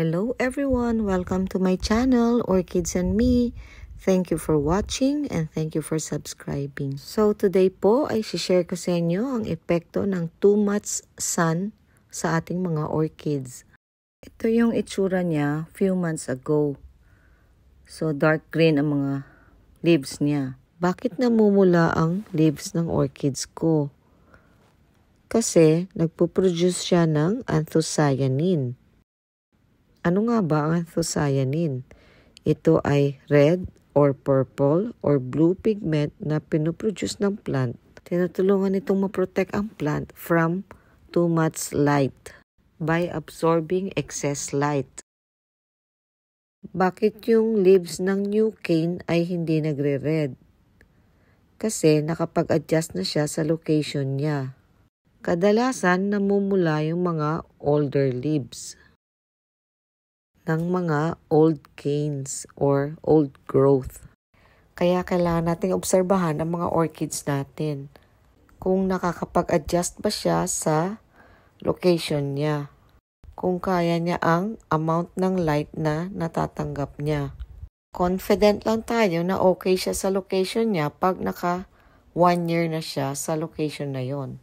Hello everyone! Welcome to my channel, Orchids and Me. Thank you for watching and thank you for subscribing. So today po ay share ko sa inyo ang epekto ng too much sun sa ating mga orchids. Ito yung itsura niya few months ago. So dark green ang mga leaves niya. Bakit namumula ang leaves ng orchids ko? Kasi nagpo-produce siya ng anthocyanin ano nga ba ang anthocyanin? Ito ay red or purple or blue pigment na pinoproduce ng plant. Tinutulungan itong maprotect ang plant from too much light by absorbing excess light. Bakit yung leaves ng new cane ay hindi nagre-red? Kasi nakapag-adjust na siya sa location niya. Kadalasan namumula yung mga older leaves ng mga old canes or old growth. Kaya kailangan nating obserbahan ang mga orchids natin kung nakakapag-adjust ba siya sa location niya. Kung kaya niya ang amount ng light na natatanggap niya. Confident lang tayo na okay siya sa location niya pag naka one year na siya sa location na yon.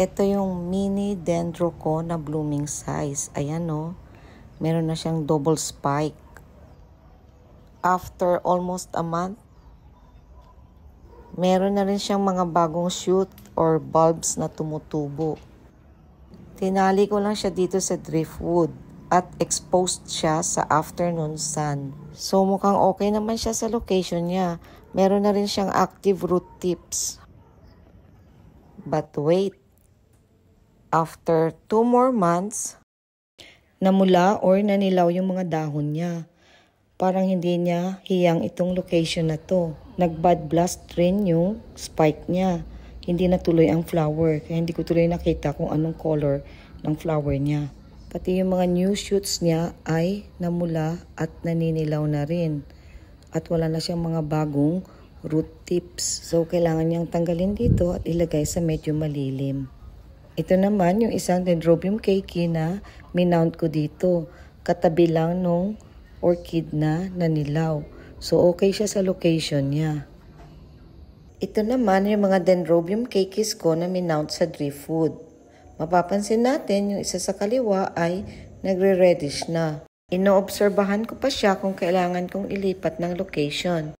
Ito yung mini dendrocon na blooming size. Ayan o. Oh. No? meron na siyang double spike. After almost a month, meron na rin siyang mga bagong shoot or bulbs na tumutubo. Tinali ko lang siya dito sa driftwood at exposed siya sa afternoon sun. So mukhang okay naman siya sa location niya. Meron na rin siyang active root tips. But wait, after 2 more months, namula or nanilaw yung mga dahon niya. Parang hindi niya hiyang itong location na to. Nag-bad blast rin yung spike niya. Hindi natuloy ang flower. Kaya hindi ko tuloy nakita kung anong color ng flower niya. Pati yung mga new shoots niya ay namula at naninilaw na rin. At wala na siyang mga bagong root tips. So, kailangan niyang tanggalin dito at ilagay sa medyo malilim. Ito naman yung isang dendrobium keiki na minount ko dito. Katabi lang nung orchid na nanilaw. So okay siya sa location niya. Ito naman yung mga dendrobium keikis ko na minount sa driftwood. Mapapansin natin yung isa sa kaliwa ay nagre-reddish na. Inoobserbahan ko pa siya kung kailangan kong ilipat ng location.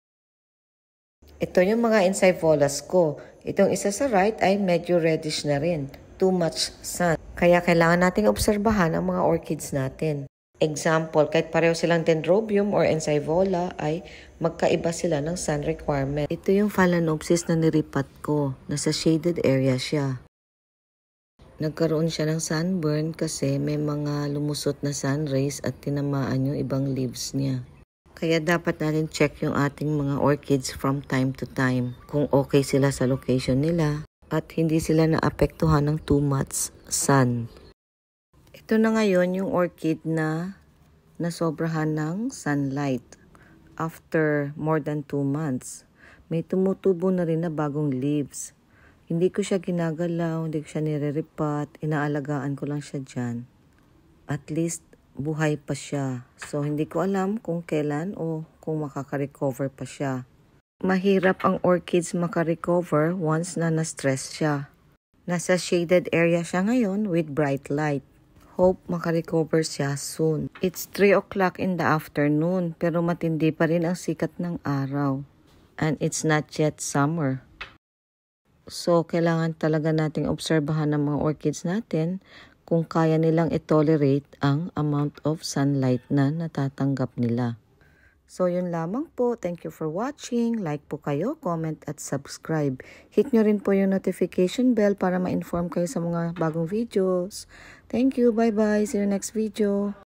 Ito yung mga ensivolas ko. Itong isa sa right ay medyo reddish na rin too much sun. Kaya kailangan nating obserbahan ang mga orchids natin. Example, kahit pareho silang dendrobium or ensivola ay magkaiba sila ng sun requirement. Ito yung phalaenopsis na niripat ko. Nasa shaded area siya. Nagkaroon siya ng sunburn kasi may mga lumusot na sun rays at tinamaan yung ibang leaves niya. Kaya dapat natin check yung ating mga orchids from time to time kung okay sila sa location nila at hindi sila naapektuhan ng too much sun. Ito na ngayon yung orchid na nasobrahan ng sunlight after more than 2 months. May tumutubo na rin na bagong leaves. Hindi ko siya ginagalaw, hindi ko siya nire inaalagaan ko lang siya dyan. At least buhay pa siya. So hindi ko alam kung kailan o kung makaka-recover pa siya. Mahirap ang orchids makarecover once na na-stress siya. Nasa shaded area siya ngayon with bright light. Hope makarecover siya soon. It's 3 o'clock in the afternoon pero matindi pa rin ang sikat ng araw. And it's not yet summer. So, kailangan talaga nating obserbahan ng mga orchids natin kung kaya nilang itolerate ang amount of sunlight na natatanggap nila. So, yun lamang po. Thank you for watching. Like po kayo, comment at subscribe. Hit nyo rin po yung notification bell para ma-inform kayo sa mga bagong videos. Thank you. Bye-bye. See you next video.